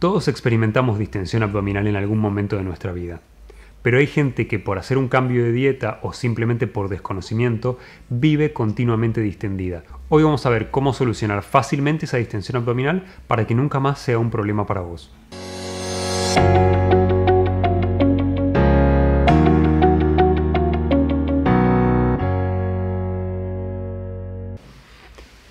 Todos experimentamos distensión abdominal en algún momento de nuestra vida, pero hay gente que por hacer un cambio de dieta o simplemente por desconocimiento vive continuamente distendida. Hoy vamos a ver cómo solucionar fácilmente esa distensión abdominal para que nunca más sea un problema para vos.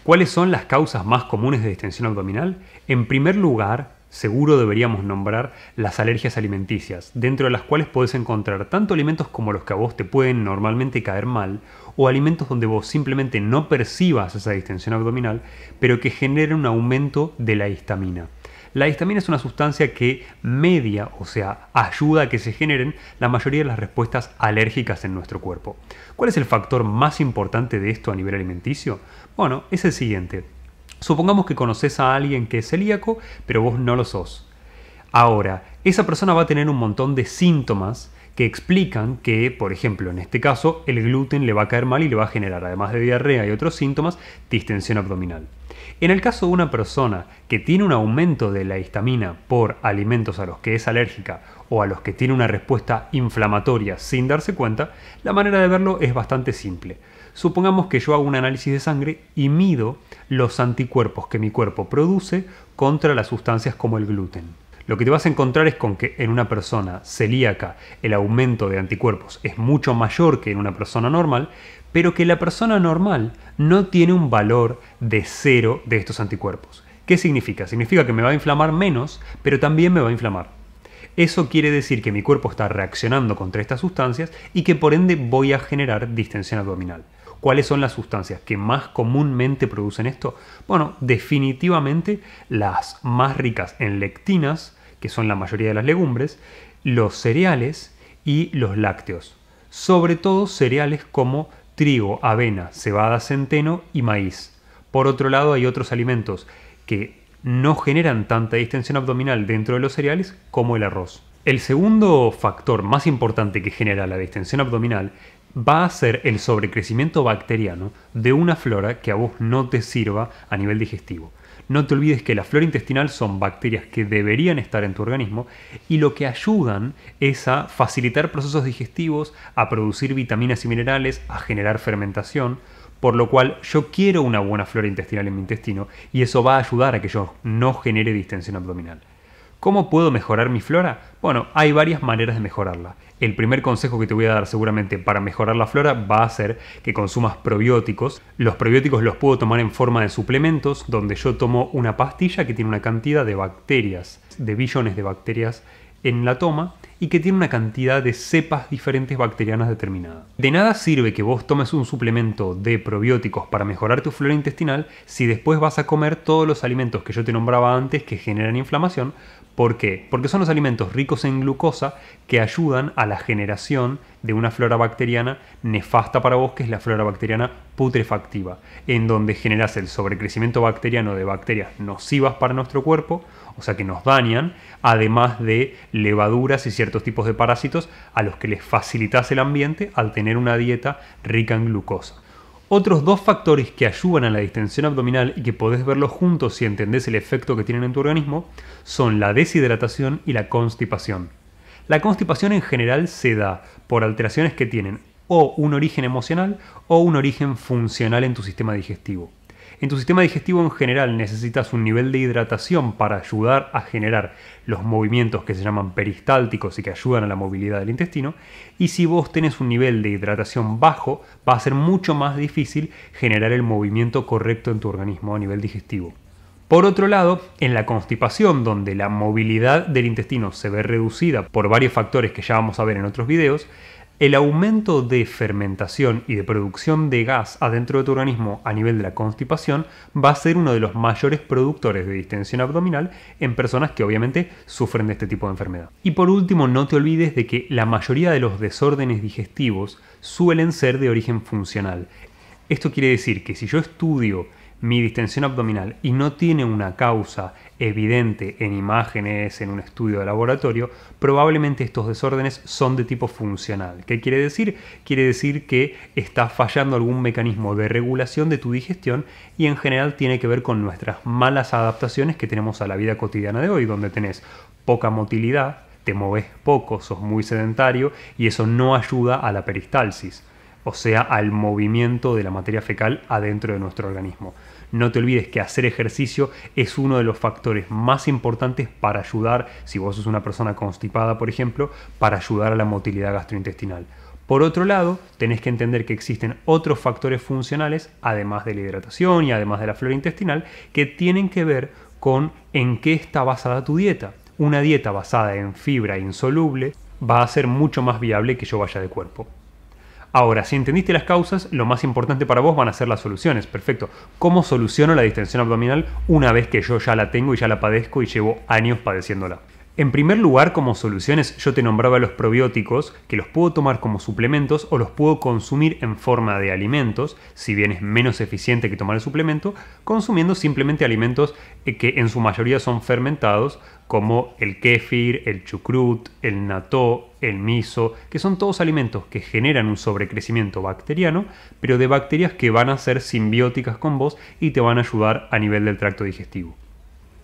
¿Cuáles son las causas más comunes de distensión abdominal? En primer lugar, seguro deberíamos nombrar las alergias alimenticias, dentro de las cuales podés encontrar tanto alimentos como los que a vos te pueden normalmente caer mal, o alimentos donde vos simplemente no percibas esa distensión abdominal, pero que generen un aumento de la histamina. La histamina es una sustancia que media, o sea, ayuda a que se generen la mayoría de las respuestas alérgicas en nuestro cuerpo. ¿Cuál es el factor más importante de esto a nivel alimenticio? Bueno, es el siguiente. Supongamos que conoces a alguien que es celíaco, pero vos no lo sos. Ahora, esa persona va a tener un montón de síntomas que explican que, por ejemplo, en este caso, el gluten le va a caer mal y le va a generar, además de diarrea y otros síntomas, distensión abdominal. En el caso de una persona que tiene un aumento de la histamina por alimentos a los que es alérgica o a los que tiene una respuesta inflamatoria sin darse cuenta, la manera de verlo es bastante simple Supongamos que yo hago un análisis de sangre y mido los anticuerpos que mi cuerpo produce contra las sustancias como el gluten. Lo que te vas a encontrar es con que en una persona celíaca el aumento de anticuerpos es mucho mayor que en una persona normal, pero que la persona normal no tiene un valor de cero de estos anticuerpos. ¿Qué significa? Significa que me va a inflamar menos, pero también me va a inflamar. Eso quiere decir que mi cuerpo está reaccionando contra estas sustancias y que por ende voy a generar distensión abdominal. ¿Cuáles son las sustancias que más comúnmente producen esto? Bueno, definitivamente las más ricas en lectinas, que son la mayoría de las legumbres, los cereales y los lácteos. Sobre todo cereales como trigo, avena, cebada, centeno y maíz. Por otro lado, hay otros alimentos que no generan tanta distensión abdominal dentro de los cereales como el arroz. El segundo factor más importante que genera la distensión abdominal va a ser el sobrecrecimiento bacteriano de una flora que a vos no te sirva a nivel digestivo. No te olvides que la flora intestinal son bacterias que deberían estar en tu organismo y lo que ayudan es a facilitar procesos digestivos, a producir vitaminas y minerales, a generar fermentación, por lo cual yo quiero una buena flora intestinal en mi intestino y eso va a ayudar a que yo no genere distensión abdominal. ¿Cómo puedo mejorar mi flora? Bueno, hay varias maneras de mejorarla. El primer consejo que te voy a dar seguramente para mejorar la flora va a ser que consumas probióticos. Los probióticos los puedo tomar en forma de suplementos, donde yo tomo una pastilla que tiene una cantidad de bacterias, de billones de bacterias en la toma, y que tiene una cantidad de cepas diferentes bacterianas determinadas. De nada sirve que vos tomes un suplemento de probióticos para mejorar tu flora intestinal si después vas a comer todos los alimentos que yo te nombraba antes que generan inflamación. ¿Por qué? Porque son los alimentos ricos en glucosa que ayudan a la generación de una flora bacteriana nefasta para vos, que es la flora bacteriana putrefactiva, en donde generas el sobrecrecimiento bacteriano de bacterias nocivas para nuestro cuerpo, o sea que nos dañan, además de levaduras y ciertos tipos de parásitos a los que les facilitas el ambiente al tener una dieta rica en glucosa. Otros dos factores que ayudan a la distensión abdominal y que podés verlos juntos si entendés el efecto que tienen en tu organismo son la deshidratación y la constipación. La constipación en general se da por alteraciones que tienen o un origen emocional o un origen funcional en tu sistema digestivo. En tu sistema digestivo en general necesitas un nivel de hidratación para ayudar a generar los movimientos que se llaman peristálticos y que ayudan a la movilidad del intestino. Y si vos tenés un nivel de hidratación bajo, va a ser mucho más difícil generar el movimiento correcto en tu organismo a nivel digestivo. Por otro lado, en la constipación, donde la movilidad del intestino se ve reducida por varios factores que ya vamos a ver en otros videos, el aumento de fermentación y de producción de gas adentro de tu organismo a nivel de la constipación va a ser uno de los mayores productores de distensión abdominal en personas que obviamente sufren de este tipo de enfermedad. Y por último, no te olvides de que la mayoría de los desórdenes digestivos suelen ser de origen funcional. Esto quiere decir que si yo estudio mi distensión abdominal y no tiene una causa evidente en imágenes, en un estudio de laboratorio, probablemente estos desórdenes son de tipo funcional. ¿Qué quiere decir? Quiere decir que está fallando algún mecanismo de regulación de tu digestión y en general tiene que ver con nuestras malas adaptaciones que tenemos a la vida cotidiana de hoy, donde tenés poca motilidad, te moves poco, sos muy sedentario y eso no ayuda a la peristalsis o sea, al movimiento de la materia fecal adentro de nuestro organismo. No te olvides que hacer ejercicio es uno de los factores más importantes para ayudar, si vos sos una persona constipada, por ejemplo, para ayudar a la motilidad gastrointestinal. Por otro lado, tenés que entender que existen otros factores funcionales, además de la hidratación y además de la flora intestinal, que tienen que ver con en qué está basada tu dieta. Una dieta basada en fibra insoluble va a ser mucho más viable que yo vaya de cuerpo. Ahora, si entendiste las causas, lo más importante para vos van a ser las soluciones. Perfecto. ¿Cómo soluciono la distensión abdominal una vez que yo ya la tengo y ya la padezco y llevo años padeciéndola? En primer lugar, como soluciones, yo te nombraba los probióticos, que los puedo tomar como suplementos o los puedo consumir en forma de alimentos, si bien es menos eficiente que tomar el suplemento, consumiendo simplemente alimentos eh, que en su mayoría son fermentados, como el kéfir, el chucrut, el nató, el miso, que son todos alimentos que generan un sobrecrecimiento bacteriano, pero de bacterias que van a ser simbióticas con vos y te van a ayudar a nivel del tracto digestivo.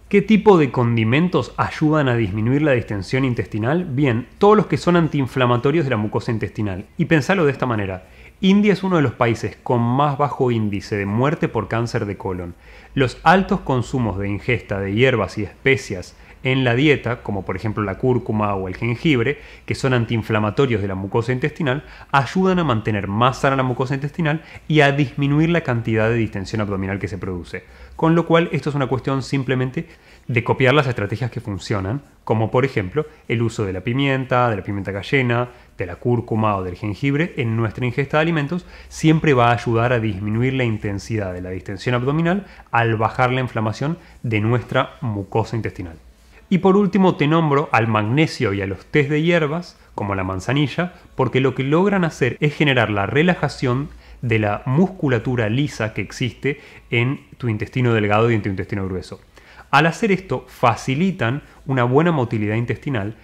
¿Qué tipo de condimentos ayudan a disminuir la distensión intestinal? Bien, todos los que son antiinflamatorios de la mucosa intestinal. Y pensalo de esta manera. India es uno de los países con más bajo índice de muerte por cáncer de colon. Los altos consumos de ingesta de hierbas y especias en la dieta, como por ejemplo la cúrcuma o el jengibre, que son antiinflamatorios de la mucosa intestinal, ayudan a mantener más sana la mucosa intestinal y a disminuir la cantidad de distensión abdominal que se produce. Con lo cual, esto es una cuestión simplemente de copiar las estrategias que funcionan, como por ejemplo el uso de la pimienta, de la pimienta gallena, de la cúrcuma o del jengibre en nuestra ingesta de alimentos, siempre va a ayudar a disminuir la intensidad de la distensión abdominal al bajar la inflamación de nuestra mucosa intestinal. Y por último te nombro al magnesio y a los test de hierbas, como la manzanilla, porque lo que logran hacer es generar la relajación de la musculatura lisa que existe en tu intestino delgado y en tu intestino grueso. Al hacer esto facilitan una buena motilidad intestinal,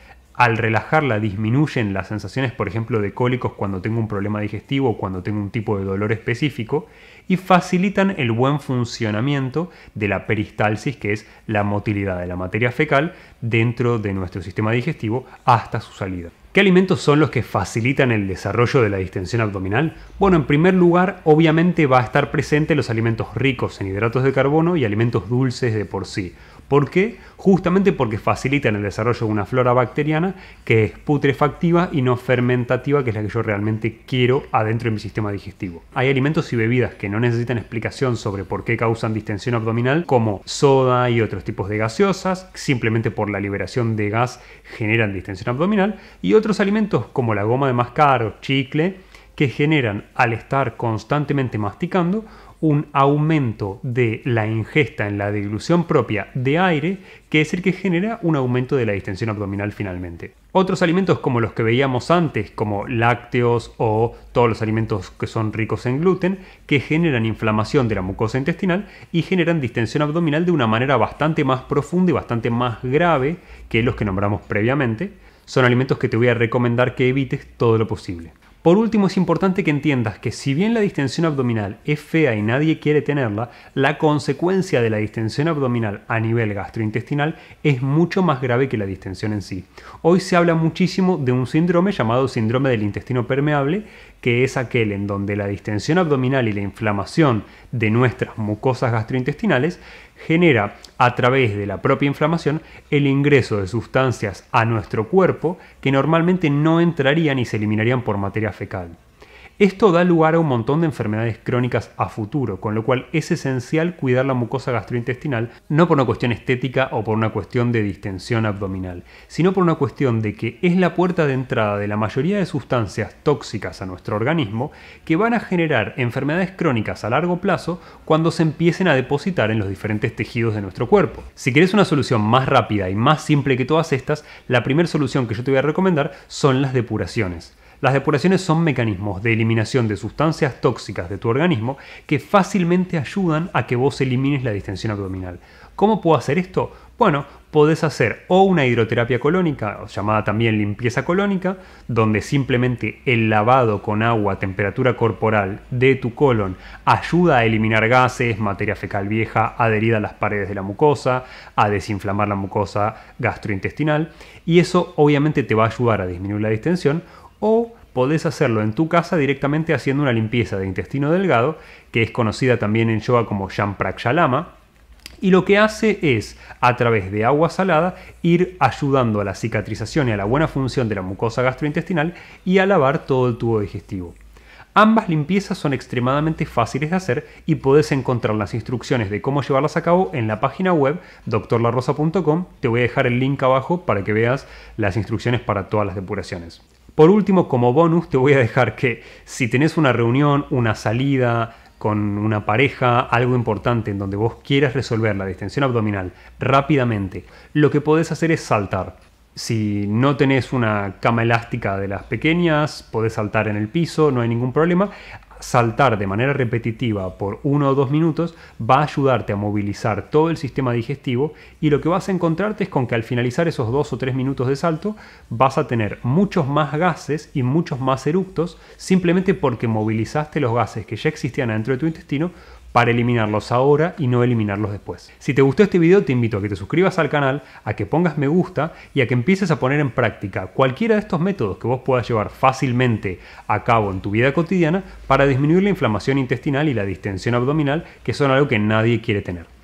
al relajarla disminuyen las sensaciones, por ejemplo, de cólicos cuando tengo un problema digestivo o cuando tengo un tipo de dolor específico y facilitan el buen funcionamiento de la peristalsis, que es la motilidad de la materia fecal dentro de nuestro sistema digestivo hasta su salida. ¿Qué alimentos son los que facilitan el desarrollo de la distensión abdominal? Bueno, en primer lugar, obviamente va a estar presente los alimentos ricos en hidratos de carbono y alimentos dulces de por sí. ¿Por qué? Justamente porque facilitan el desarrollo de una flora bacteriana que es putrefactiva y no fermentativa, que es la que yo realmente quiero adentro de mi sistema digestivo. Hay alimentos y bebidas que no necesitan explicación sobre por qué causan distensión abdominal, como soda y otros tipos de gaseosas, simplemente por la liberación de gas generan distensión abdominal, y otros alimentos como la goma de mascar o chicle, que generan al estar constantemente masticando un aumento de la ingesta en la dilución propia de aire, que es el que genera un aumento de la distensión abdominal finalmente. Otros alimentos como los que veíamos antes, como lácteos o todos los alimentos que son ricos en gluten, que generan inflamación de la mucosa intestinal y generan distensión abdominal de una manera bastante más profunda y bastante más grave que los que nombramos previamente, son alimentos que te voy a recomendar que evites todo lo posible. Por último, es importante que entiendas que si bien la distensión abdominal es fea y nadie quiere tenerla, la consecuencia de la distensión abdominal a nivel gastrointestinal es mucho más grave que la distensión en sí. Hoy se habla muchísimo de un síndrome llamado síndrome del intestino permeable, que es aquel en donde la distensión abdominal y la inflamación de nuestras mucosas gastrointestinales genera a través de la propia inflamación el ingreso de sustancias a nuestro cuerpo que normalmente no entrarían y se eliminarían por materia fecal. Esto da lugar a un montón de enfermedades crónicas a futuro, con lo cual es esencial cuidar la mucosa gastrointestinal no por una cuestión estética o por una cuestión de distensión abdominal, sino por una cuestión de que es la puerta de entrada de la mayoría de sustancias tóxicas a nuestro organismo que van a generar enfermedades crónicas a largo plazo cuando se empiecen a depositar en los diferentes tejidos de nuestro cuerpo. Si querés una solución más rápida y más simple que todas estas, la primera solución que yo te voy a recomendar son las depuraciones. Las depuraciones son mecanismos de eliminación de sustancias tóxicas de tu organismo que fácilmente ayudan a que vos elimines la distensión abdominal. ¿Cómo puedo hacer esto? Bueno, podés hacer o una hidroterapia colónica, llamada también limpieza colónica, donde simplemente el lavado con agua a temperatura corporal de tu colon ayuda a eliminar gases, materia fecal vieja adherida a las paredes de la mucosa, a desinflamar la mucosa gastrointestinal, y eso obviamente te va a ayudar a disminuir la distensión o podés hacerlo en tu casa directamente haciendo una limpieza de intestino delgado, que es conocida también en yoga como Yamprakshalama, y lo que hace es, a través de agua salada, ir ayudando a la cicatrización y a la buena función de la mucosa gastrointestinal y a lavar todo el tubo digestivo. Ambas limpiezas son extremadamente fáciles de hacer y podés encontrar las instrucciones de cómo llevarlas a cabo en la página web doctorlarosa.com. Te voy a dejar el link abajo para que veas las instrucciones para todas las depuraciones. Por último, como bonus, te voy a dejar que si tenés una reunión, una salida con una pareja, algo importante en donde vos quieras resolver la distensión abdominal rápidamente, lo que podés hacer es saltar. Si no tenés una cama elástica de las pequeñas, podés saltar en el piso, no hay ningún problema, saltar de manera repetitiva por uno o dos minutos va a ayudarte a movilizar todo el sistema digestivo y lo que vas a encontrarte es con que al finalizar esos dos o tres minutos de salto vas a tener muchos más gases y muchos más eructos simplemente porque movilizaste los gases que ya existían dentro de tu intestino para eliminarlos ahora y no eliminarlos después. Si te gustó este video te invito a que te suscribas al canal, a que pongas me gusta y a que empieces a poner en práctica cualquiera de estos métodos que vos puedas llevar fácilmente a cabo en tu vida cotidiana para disminuir la inflamación intestinal y la distensión abdominal que son algo que nadie quiere tener.